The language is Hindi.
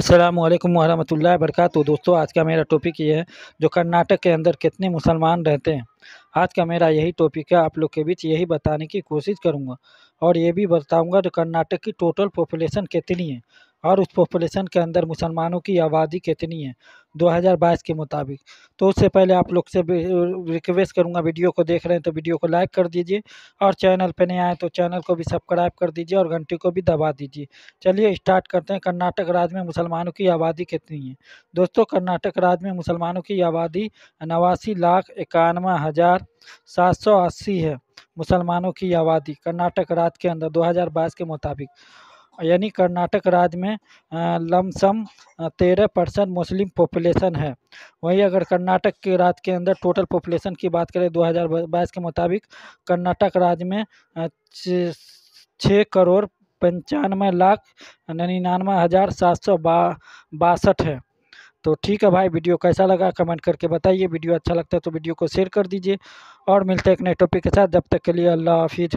अस्सलाम वालेकुम वरहमतुल्लाहि तो दोस्तों आज का मेरा टॉपिक ये है जो कर्नाटक के अंदर कितने मुसलमान रहते हैं आज का मेरा यही टॉपिक है आप लोग के बीच यही बताने की कोशिश करूँगा और ये भी बताऊँगा जो कर्नाटक की टोटल पॉपुलेशन कितनी है और उस पॉपुलेशन के अंदर मुसलमानों की आबादी कितनी है 2022 के मुताबिक तो उससे पहले आप लोग से रिक्वेस्ट करूँगा वीडियो को देख रहे हैं तो वीडियो को लाइक कर दीजिए और चैनल पर नहीं आए तो चैनल को भी सब्सक्राइब कर दीजिए और घंटी को भी दबा दीजिए चलिए स्टार्ट करते हैं कर्नाटक राज्य में मुसलमानों की आबादी कितनी है दोस्तों कर्नाटक राज्य में मुसलमानों की आबादी नवासी लाख इक्यानवे हज़ार सात सौ अस्सी है मुसलमानों की आबादी कर्नाटक राज्य के अंदर बाईस के मुताबिक यानी कर्नाटक राज्य में लमसम तेरह परसेंट मुस्लिम पॉपुलेशन है वहीं अगर कर्नाटक के राज्य के अंदर टोटल पॉपुलेशन की बात करें 2022 के मुताबिक कर्नाटक राज्य में छः करोड़ पंचानवे लाख निन्यानवे हज़ार सात सौ बासठ है तो ठीक है भाई वीडियो कैसा लगा कमेंट करके बताइए वीडियो अच्छा लगता है तो वीडियो को शेयर कर दीजिए और मिलते हैं एक नए टॉपिक के साथ जब तक के लिए अल्लाह हाफिज़